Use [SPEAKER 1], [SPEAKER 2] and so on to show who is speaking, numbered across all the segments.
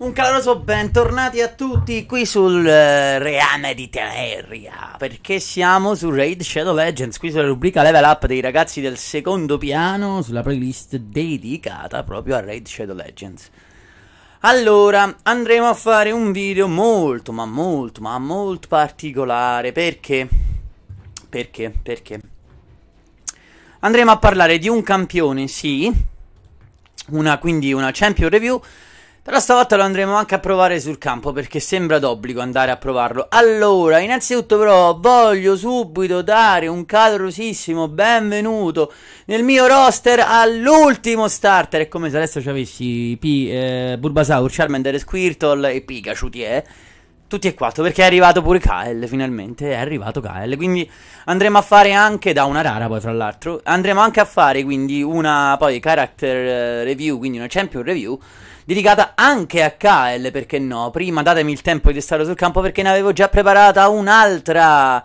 [SPEAKER 1] Un caloroso bentornati a tutti qui sul uh, Reame di Terra perché siamo su Raid Shadow Legends, qui sulla rubrica level up dei ragazzi del secondo piano sulla playlist dedicata proprio a Raid Shadow Legends. Allora, andremo a fare un video molto, ma molto, ma molto particolare perché perché perché andremo a parlare di un campione, sì, una quindi una champion review però stavolta lo andremo anche a provare sul campo perché sembra d'obbligo andare a provarlo. Allora, innanzitutto però voglio subito dare un calorosissimo benvenuto nel mio roster all'ultimo starter. È come se adesso ci avessi P, eh, Burbasaur, Charmander, Squirtle e Pikachu, ti eh. tutti e quattro perché è arrivato pure Kael finalmente è arrivato Kael quindi andremo a fare anche da una rara poi fra l'altro andremo anche a fare quindi una poi character eh, review quindi una champion review dedicata anche a KL, perché no? Prima datemi il tempo di stare sul campo perché ne avevo già preparata un'altra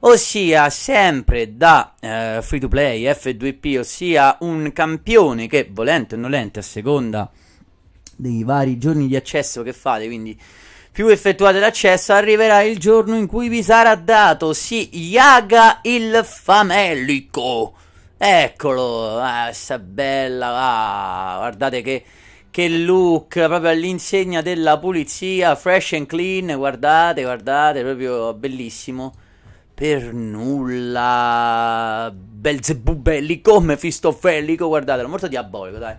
[SPEAKER 1] ossia sempre da eh, free to play F2P, ossia un campione che volente o nolente a seconda dei vari giorni di accesso che fate, quindi più effettuate l'accesso, arriverà il giorno in cui vi sarà dato, sì, Yaga il Famelico. Eccolo, ah, sta bella, ah, guardate che che look, proprio all'insegna della pulizia, fresh and clean, guardate, guardate, proprio bellissimo. Per nulla Belzebù bellico, Mefistofellico, guardatelo, molto diabolico, dai.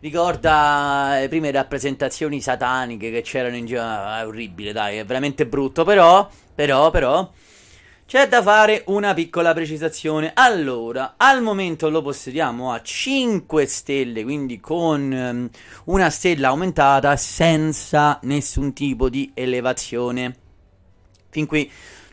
[SPEAKER 1] Ricorda le prime rappresentazioni sataniche che c'erano in giro, ah, è orribile, dai, è veramente brutto, però, però, però... C'è da fare una piccola precisazione. Allora, al momento lo possediamo a 5 stelle, quindi con um, una stella aumentata senza nessun tipo di elevazione. Fin qui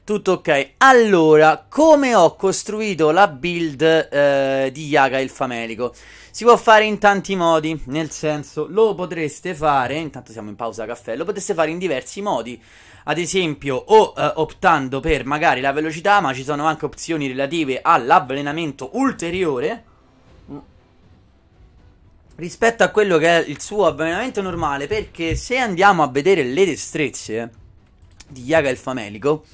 [SPEAKER 1] tutto ok. Allora, come ho costruito la build eh, di Yaga il Famelico? Si può fare in tanti modi, nel senso lo potreste fare, intanto siamo in pausa caffè, lo potreste fare in diversi modi ad esempio o eh, optando per magari la velocità, ma ci sono anche opzioni relative all'avvelenamento ulteriore rispetto a quello che è il suo avvelenamento normale, perché se andiamo a vedere le destrezze di Yaga il Famelico,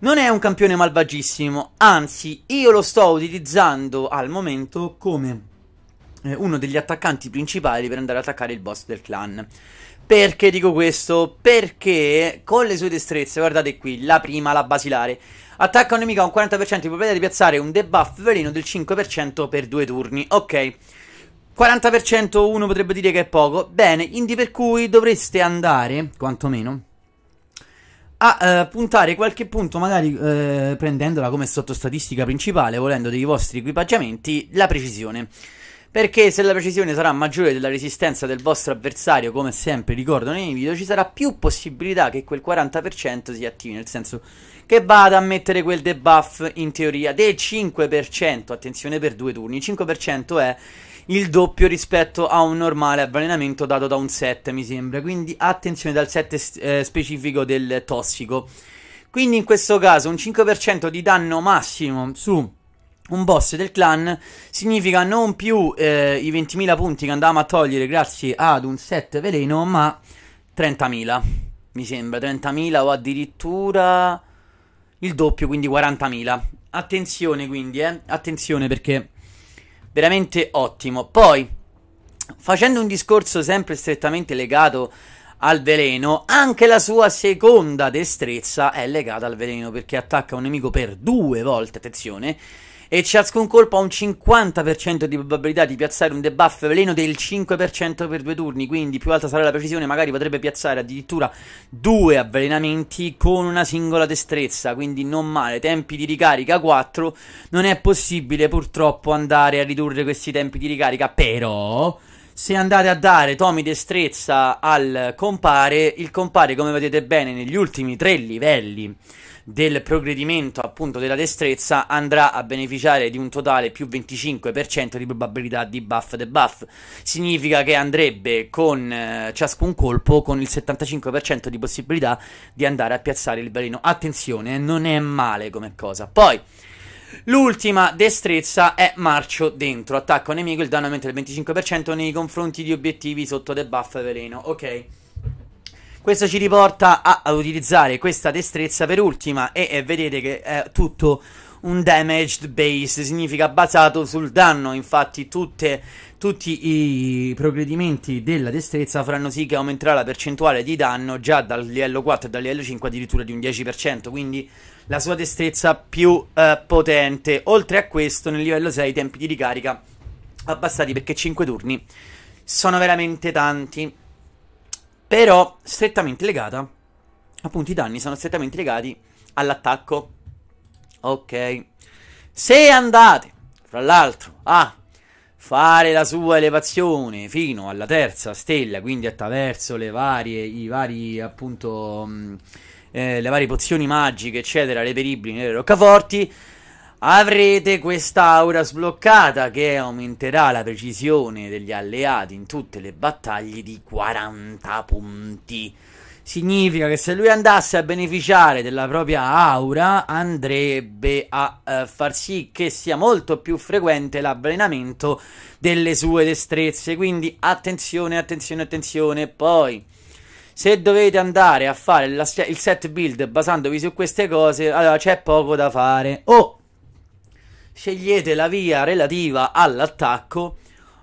[SPEAKER 1] non è un campione malvagissimo, anzi io lo sto utilizzando al momento come eh, uno degli attaccanti principali per andare ad attaccare il boss del clan. Perché dico questo? Perché con le sue destrezze, guardate qui, la prima, la basilare, attacca un nemico a un 40% di probabilità di piazzare un debuff veleno del 5% per due turni. Ok. 40% uno potrebbe dire che è poco. Bene, indi per cui dovreste andare, quantomeno, a eh, puntare qualche punto, magari eh, prendendola come sottostatistica principale, volendo dei vostri equipaggiamenti, la precisione. Perché se la precisione sarà maggiore della resistenza del vostro avversario, come sempre ricordo nei video, ci sarà più possibilità che quel 40% si attivi, nel senso che vada a mettere quel debuff in teoria del 5%, attenzione per due turni, 5% è il doppio rispetto a un normale avvelenamento dato da un 7 mi sembra, quindi attenzione dal 7 eh, specifico del tossico. Quindi in questo caso un 5% di danno massimo su un boss del clan significa non più eh, i 20.000 punti che andavamo a togliere grazie ad un set veleno, ma 30.000. Mi sembra 30.000 o addirittura il doppio, quindi 40.000. Attenzione quindi, eh, attenzione perché veramente ottimo. Poi, facendo un discorso sempre strettamente legato al veleno, anche la sua seconda destrezza è legata al veleno perché attacca un nemico per due volte, attenzione e ciascun colpo ha un 50% di probabilità di piazzare un debuff veleno del 5% per due turni, quindi più alta sarà la precisione magari potrebbe piazzare addirittura due avvelenamenti con una singola destrezza, quindi non male, tempi di ricarica 4, non è possibile purtroppo andare a ridurre questi tempi di ricarica, però... Se andate a dare Tommy destrezza al compare, il compare, come vedete bene, negli ultimi tre livelli del progredimento appunto della destrezza andrà a beneficiare di un totale più 25% di probabilità di buff debuff. Significa che andrebbe con eh, ciascun colpo con il 75% di possibilità di andare a piazzare il veleno. Attenzione, non è male come cosa. Poi L'ultima destrezza è marcio dentro. Attacco nemico, il danno aumenta del 25% nei confronti di obiettivi sotto debuff veleno. Ok. Questo ci riporta a, a utilizzare questa destrezza per ultima e, e vedete che è tutto un damaged base, significa basato sul danno, infatti tutte, tutti i progredimenti della destrezza faranno sì che aumenterà la percentuale di danno già dal livello 4 e dal livello 5 addirittura di un 10%, quindi la sua destrezza più eh, potente. Oltre a questo, nel livello 6 i tempi di ricarica abbassati perché 5 turni sono veramente tanti. Però strettamente legata, appunto i danni sono strettamente legati all'attacco. Ok. Se andate, fra l'altro, a fare la sua elevazione fino alla terza stella, quindi attraverso le varie, i vari appunto... Mh, mm, eh, le varie pozioni magiche, eccetera, reperibili nelle roccaforti, avrete quest'aura sbloccata che aumenterà la precisione degli alleati in tutte le battaglie di 40 punti. Significa che se lui andasse a beneficiare della propria aura andrebbe a eh, far sì che sia molto più frequente l'avvelenamento delle sue destrezze. Quindi attenzione, attenzione, attenzione. Poi se dovete andare a fare la, il set build basandovi su queste cose, allora c'è poco da fare. O scegliete la via relativa all'attacco,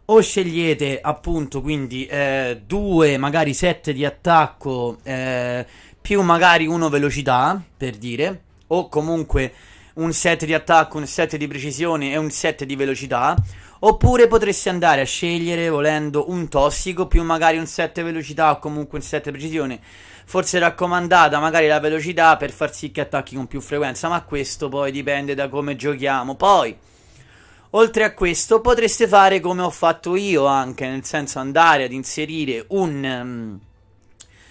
[SPEAKER 1] o scegliete appunto quindi eh, due, magari set di attacco, eh, più magari uno velocità, per dire, o comunque un set di attacco, un set di precisione e un set di velocità Oppure potresti andare a scegliere, volendo, un tossico più magari un set velocità o comunque un set precisione. Forse raccomandata magari la velocità per far sì che attacchi con più frequenza, ma questo poi dipende da come giochiamo. Poi, oltre a questo, potreste fare come ho fatto io anche, nel senso andare ad inserire un um,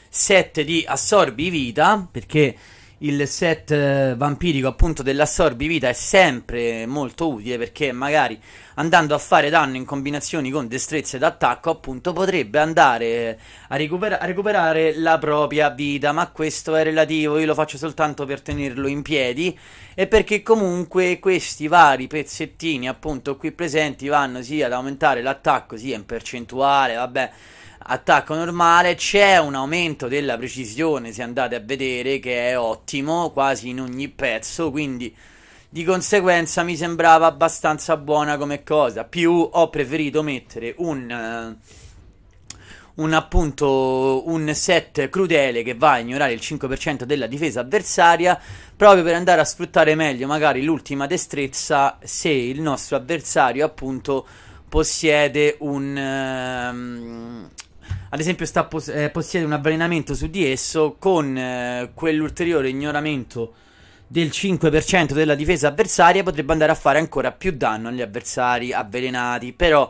[SPEAKER 1] set di assorbi vita, perché il set eh, vampirico appunto dell'assorbivita è sempre molto utile perché magari andando a fare danno in combinazioni con destrezze d'attacco appunto potrebbe andare eh, a, recupera- a, recuperare la propria vita ma questo è relativo io lo faccio soltanto per tenerlo in piedi e perché comunque questi vari pezzettini appunto qui presenti vanno sia ad aumentare l'attacco sia in percentuale vabbè attacco normale, c'è un aumento della precisione se andate a vedere che è ottimo quasi in ogni pezzo, quindi di conseguenza mi sembrava abbastanza buona come cosa, più ho preferito mettere un... Eh, un appunto un set crudele che va a ignorare il 5% della difesa avversaria proprio per andare a sfruttare meglio magari l'ultima destrezza se il nostro avversario appunto possiede un ehm, ad esempio, sta pos- eh, possiede un avvelenamento su di esso con eh, quell'ulteriore ignoramento del 5% della difesa avversaria potrebbe andare a fare ancora più danno agli avversari avvelenati. Però,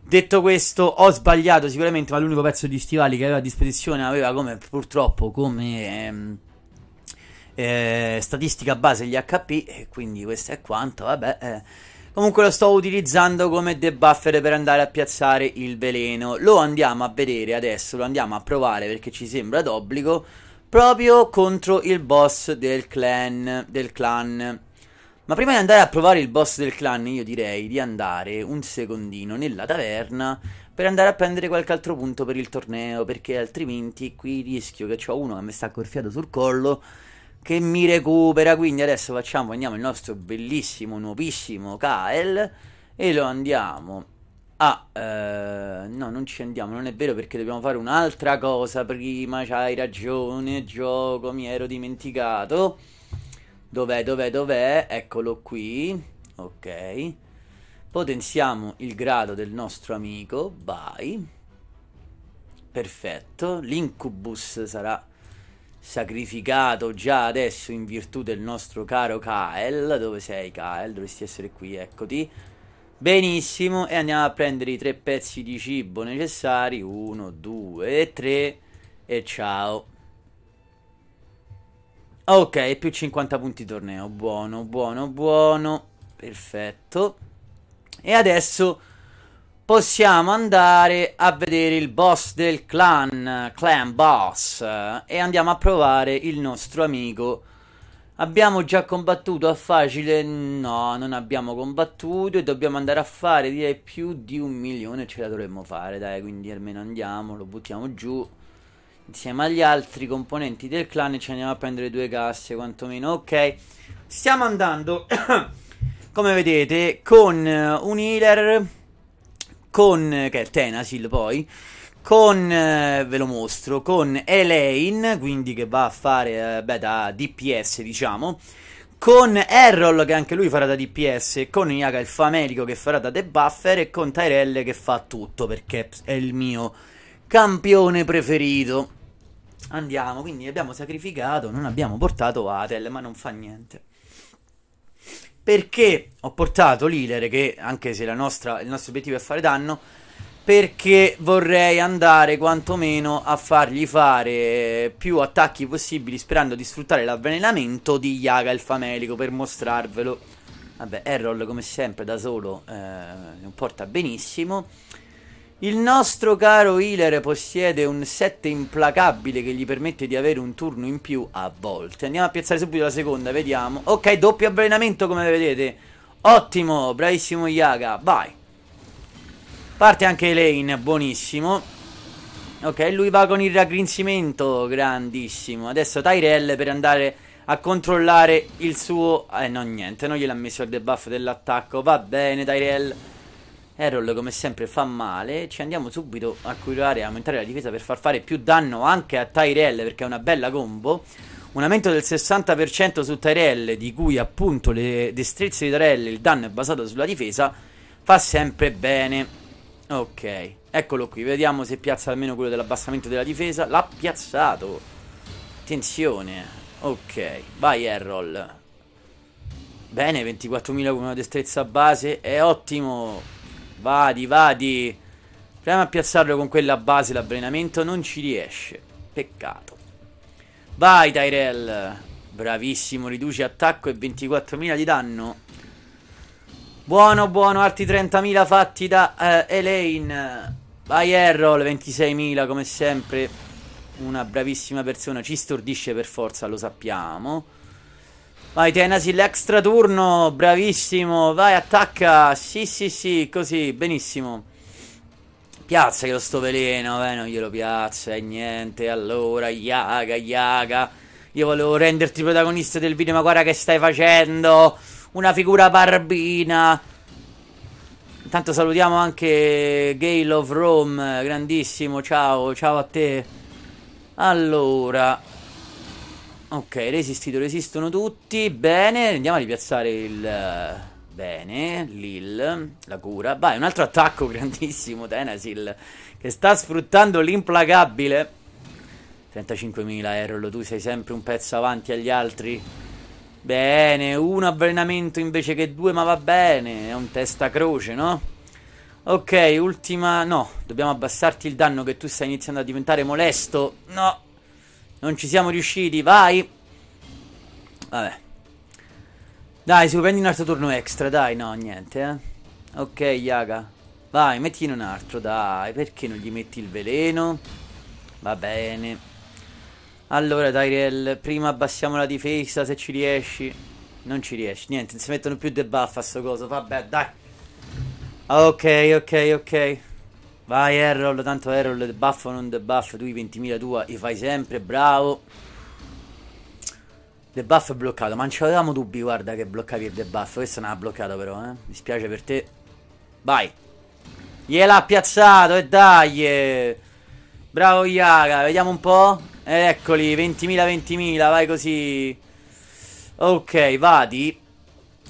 [SPEAKER 1] detto questo, ho sbagliato sicuramente, ma l'unico pezzo di stivali che aveva a disposizione aveva come, purtroppo, come... Ehm, eh, statistica base gli HP, e quindi questo è quanto, vabbè. Eh Comunque lo sto utilizzando come debuffer per andare a piazzare il veleno. Lo andiamo a vedere adesso, lo andiamo a provare perché ci sembra d'obbligo. Proprio contro il boss del clan, del clan. Ma prima di andare a provare il boss del clan, io direi di andare un secondino nella taverna per andare a prendere qualche altro punto per il torneo, perché altrimenti qui rischio che ho uno che mi sta accorfiato sul collo che mi recupera. Quindi adesso facciamo, andiamo il nostro bellissimo, nuovissimo Kael e lo andiamo a... Eh, no, non ci andiamo, non è vero perché dobbiamo fare un'altra cosa prima. C'hai ragione, gioco, mi ero dimenticato. Dov'è, dov'è, dov'è? Eccolo qui. Ok. Potenziamo il grado del nostro amico. Vai. Perfetto. L'incubus sarà sacrificato già adesso in virtù del nostro caro Kyle. Dove sei Kyle? Dovresti essere qui, eccoti. Benissimo, e andiamo a prendere i tre pezzi di cibo necessari. Uno, due, tre. E ciao. Ok, più 50 punti torneo. Buono, buono, buono. Perfetto. E adesso possiamo andare a vedere il boss del clan, clan boss, eh, e andiamo a provare il nostro amico. Abbiamo già combattuto a facile? No, non abbiamo combattuto e dobbiamo andare a fare direi più di un milione ce la dovremmo fare, dai, quindi almeno andiamo, lo buttiamo giù. Insieme agli altri componenti del clan ci andiamo a prendere due casse quantomeno, ok. Stiamo andando, come vedete, con eh, un healer con, che è Tenacil poi, con, eh, ve lo mostro, con Elaine, quindi che va a fare, eh, beh, da DPS diciamo, con Errol che anche lui farà da DPS, con Iaga il famelico che farà da debuffer e con Tyrell che fa tutto perché è il mio campione preferito. Andiamo, quindi abbiamo sacrificato, non abbiamo portato Atel, ma non fa niente. Perché ho portato l'Ilere, che anche se nostra, il nostro obiettivo è fare danno, perché vorrei andare quantomeno a fargli fare più attacchi possibili sperando di sfruttare l'avvelenamento di Yaga il famelico per mostrarvelo. Vabbè, Errol come sempre da solo eh, non porta benissimo. Il nostro caro healer possiede un set implacabile che gli permette di avere un turno in più a volte. Andiamo a piazzare subito la seconda, vediamo. Ok, doppio avvelenamento come vedete. Ottimo, bravissimo Yaga, vai. Parte anche lane, buonissimo. Ok, lui va con il raggrinzimento, grandissimo. Adesso Tyrell per andare a controllare il suo... Eh, no, niente, non gliel'ha messo il debuff dell'attacco. Va bene, Tyrell. Errol come sempre fa male Ci andiamo subito a curare e aumentare la difesa per far fare più danno anche a Tyrell Perché è una bella combo un aumento del 60% su Tyrell, di cui appunto le destrezze di Tyrell, il danno è basato sulla difesa, fa sempre bene. Ok, eccolo qui, vediamo se piazza almeno quello dell'abbassamento della difesa. L'ha piazzato. Attenzione. Ok, vai Errol. Bene, 24.000 con una destrezza base, è ottimo. Vadi, vadi. Proviamo a piazzarlo con quella base l'avvelenamento. Non ci riesce. Peccato. Vai, Tyrell. Bravissimo, riduce attacco e 24.000 di danno. Buono, buono, altri 30.000 fatti da eh, Elaine. Vai, Errol, 26.000 come sempre. Una bravissima persona. Ci stordisce per forza, lo sappiamo. Vai Tenasi, l'extra turno, bravissimo, vai attacca, sì sì sì, così, benissimo. Piazza che lo sto veleno, eh, non glielo piazza, e eh, niente, allora, Iaga, Iaga. Io volevo renderti protagonista del video, ma guarda che stai facendo, una figura barbina. Intanto salutiamo anche Gale of Rome, grandissimo, ciao, ciao a te. Allora, Ok, resistito, resistono tutti. Bene, andiamo a ripiazzare il... Bene, Lil, la cura. Vai, un altro attacco grandissimo, Tenasil, che sta sfruttando l'implacabile. 35.000 Erol, tu sei sempre un pezzo avanti agli altri. Bene, uno avvelenamento invece che due, ma va bene. È un testa croce, no? Ok, ultima... No, dobbiamo abbassarti il danno che tu stai iniziando a diventare molesto. No, non ci siamo riusciti, vai! Vabbè. Dai, si può prendere un altro turno extra, dai, no, niente, eh. Ok, Yaga. Vai, mettine un altro, dai. Perché non gli metti il veleno? Va bene. Allora, Tyrell, prima abbassiamo la difesa se ci riesci. Non ci riesci, niente, non si mettono più debuff a sto coso, vabbè, dai. Ok, ok, ok. Vai Errol, tanto Errol debuff o non debuff, tu i 20.000 tua li fai sempre, bravo. Debuff è bloccato, ma non ci avevamo dubbi, guarda che bloccavi il debuff, questa non ha bloccato però, eh. spiace per te. Vai. Gliel'ha piazzato e dai. Bravo Iaga, vediamo un po'. Eccoli, 20.000, 20.000, vai così. Ok, vadi.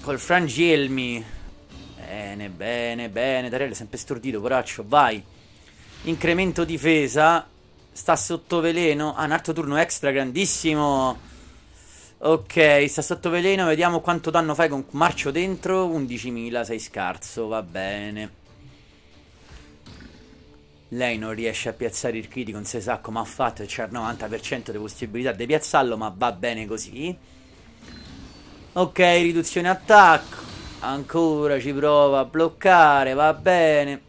[SPEAKER 1] Col frangelmi. Bene, bene, bene. Darelli è sempre stordito, poraccio. Vai. Incremento difesa. Sta sotto veleno. Ah, un altro turno extra grandissimo. Ok, sta sotto veleno. Vediamo quanto danno fai con marcio dentro. 11.000, sei scarso. Va bene. Lei non riesce a piazzare il critico, non si sa come ha fatto, c'è il 90% di possibilità di piazzarlo, ma va bene così. Ok, riduzione attacco. Ancora ci prova a bloccare, va bene.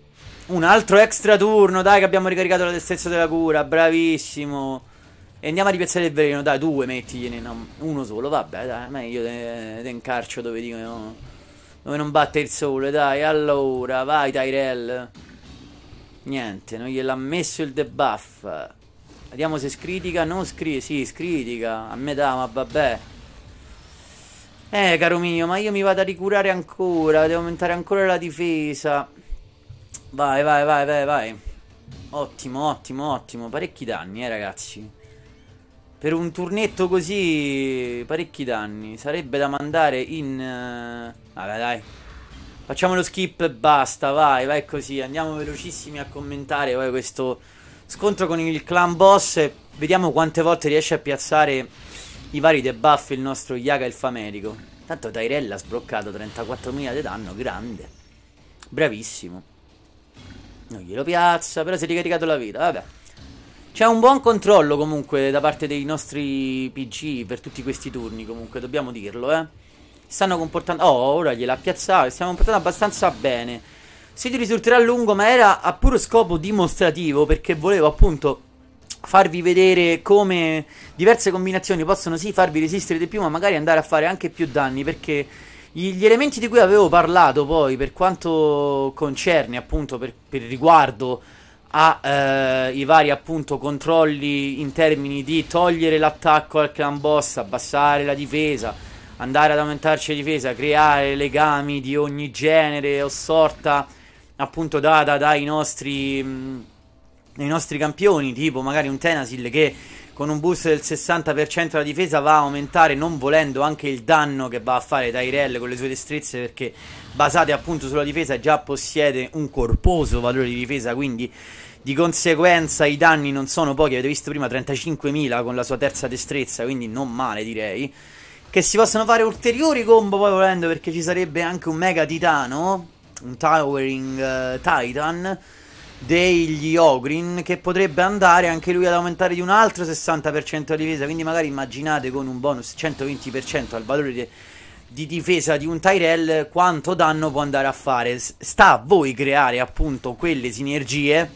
[SPEAKER 1] Un altro extra turno, dai che abbiamo ricaricato la destrezza della cura, bravissimo. E andiamo a ripiazzare il veleno, dai, due mettigliene, no, uno solo, vabbè, dai, meglio te incarcio dove dico no, dove non batte il sole, dai, allora, vai Tyrell. Niente, non gliel'ha messo il debuff. Vediamo se scritica, non scritica, sì, scritica, a metà, ma vabbè. Eh, caro mio, ma io mi vado a ricurare ancora. Devo aumentare ancora la difesa. Vai, vai, vai, vai, vai. Ottimo, ottimo, ottimo. Parecchi danni, eh, ragazzi. Per un turnetto così, parecchi danni. Sarebbe da mandare in... Eh, vabbè, dai. Facciamo lo skip e basta, vai, vai così. Andiamo velocissimi a commentare poi questo scontro con il clan boss. Vediamo quante volte riesce a piazzare i vari debuff il nostro Yaga il famerico. Tanto Tyrell ha sbloccato 34.000 di danno, grande. Bravissimo. Non glielo piazza, però si è ricaricato la vita, vabbè. C'è un buon controllo comunque da parte dei nostri PG per tutti questi turni, comunque, dobbiamo dirlo, eh. Stanno comportando... Oh, ora gliel'ha piazzato, stiamo comportando abbastanza bene. Si ti risulterà lungo, ma era a puro scopo dimostrativo, perché volevo appunto farvi vedere come diverse combinazioni possono sì farvi resistere di più, ma magari andare a fare anche più danni perché gli elementi di cui avevo parlato poi, per quanto concerne appunto per, per riguardo ai eh, vari appunto controlli in termini di togliere l'attacco al clan boss, abbassare la difesa, andare ad aumentarci la difesa, creare legami di ogni genere o sorta appunto data dai nostri mh, mm, nei nostri campioni, tipo magari un Tenasil che con un boost del 60% alla difesa va a aumentare non volendo anche il danno che va a fare Tyrell con le sue destrezze perché basate appunto sulla difesa già possiede un corposo valore di difesa quindi di conseguenza i danni non sono pochi avete visto prima 35.000 con la sua terza destrezza quindi non male direi che si possono fare ulteriori combo poi volendo perché ci sarebbe anche un mega titano un towering uh, titan degli Ogrin che potrebbe andare anche lui ad aumentare di un altro 60% la difesa quindi magari immaginate con un bonus 120% al valore di, di difesa di un Tyrell quanto danno può andare a fare sta a voi creare appunto quelle sinergie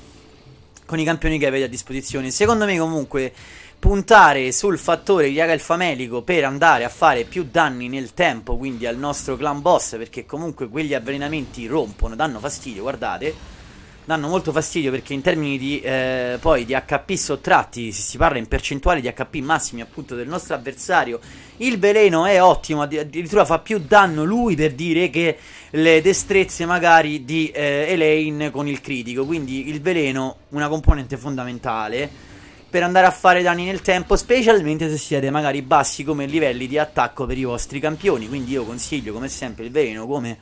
[SPEAKER 1] con i campioni che avete a disposizione secondo me comunque puntare sul fattore Yaga il Famelico per andare a fare più danni nel tempo quindi al nostro clan boss perché comunque quegli avvelenamenti rompono danno fastidio guardate danno molto fastidio perché in termini di, eh, poi, di HP sottratti, se si parla in percentuale di HP massimi appunto del nostro avversario il veleno è ottimo, addirittura fa più danno lui per dire che le destrezze magari di eh, Elaine con il critico, quindi il veleno una componente fondamentale per andare a fare danni nel tempo, specialmente se siete magari bassi come livelli di attacco per i vostri campioni, quindi io consiglio come sempre il veleno come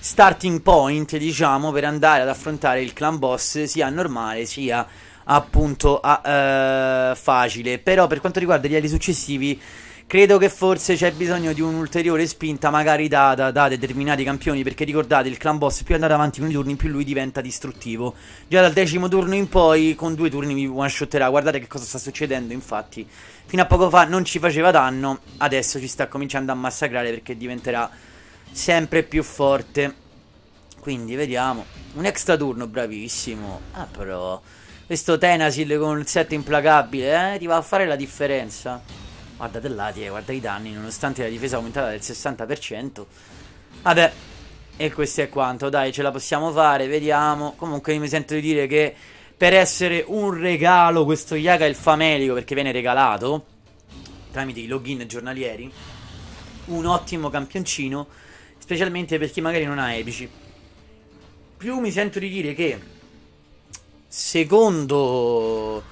[SPEAKER 1] starting point, diciamo, per andare ad affrontare il clan boss sia normale sia appunto a, uh, facile. Però per quanto riguarda gli ali successivi, credo che forse c'è bisogno di un'ulteriore spinta, magari da, da, da, determinati campioni. Perché ricordate, il clan boss più andate avanti con i turni, più lui diventa distruttivo. Già dal decimo turno in poi, con due turni mi one shotterà. Guardate che cosa sta succedendo, infatti. Fino a poco fa non ci faceva danno, adesso ci sta cominciando a massacrare perché diventerà sempre più forte. Quindi vediamo. Un extra turno, bravissimo. Ah, però. Questo Tenasil con il set implacabile, eh? Ti va a fare la differenza. Guardate l'Atie, guarda i danni, nonostante la difesa aumentata del 60%. Vabbè. E questo è quanto, dai, ce la possiamo fare, vediamo. Comunque mi sento di dire che per essere un regalo questo Yaga è il famelico, perché viene regalato tramite i login giornalieri, un ottimo campioncino specialmente per chi magari non ha epici. Più mi sento di dire che secondo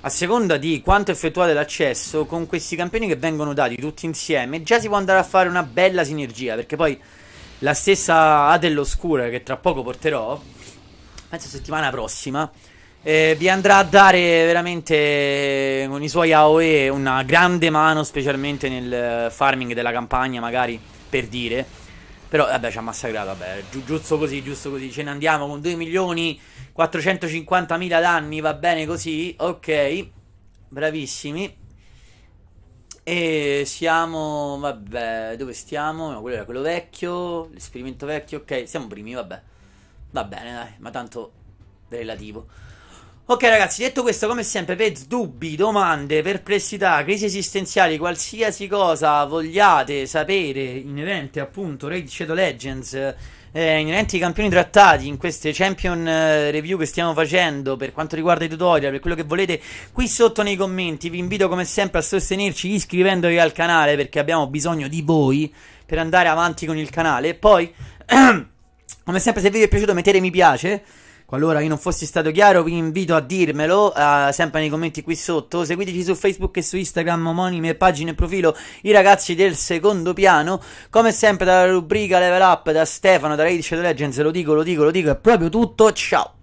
[SPEAKER 1] a seconda di quanto effettuate l'accesso, con questi campioni che vengono dati tutti insieme, già si può andare a fare una bella sinergia. Perché poi la stessa A dell'Oscura che tra poco porterò, penso settimana prossima, eh, vi andrà a dare veramente eh, con i suoi AOE una grande mano, specialmente nel farming della campagna, magari per dire. Però vabbè ci ha massacrato, vabbè, gi- giusto così, giusto così, ce ne andiamo con 2 milioni 450 mila danni, va bene così, ok, bravissimi. E siamo, vabbè, dove stiamo? No, quello era quello vecchio, l'esperimento vecchio, ok, siamo primi, vabbè. Va bene, dai, ma tanto relativo. Ok ragazzi, detto questo, come sempre, per dubbi, domande, perplessità, crisi esistenziali, qualsiasi cosa vogliate sapere inerente appunto Raid Shadow Legends, eh, inerenti ai campioni trattati in queste champion eh, review che stiamo facendo per quanto riguarda i tutorial, per quello che volete, qui sotto nei commenti vi invito come sempre a sostenerci iscrivendovi al canale perché abbiamo bisogno di voi per andare avanti con il canale. E poi, come sempre, se il video vi è piaciuto mettete mi piace. Qualora io non fossi stato chiaro, vi invito a dirmelo, uh, sempre nei commenti qui sotto. Seguiteci su Facebook e su Instagram, omonime pagine e profilo I ragazzi del secondo piano. Come sempre dalla rubrica Level Up da Stefano, da Radice Legends, lo dico, lo dico, lo dico, è proprio tutto. Ciao!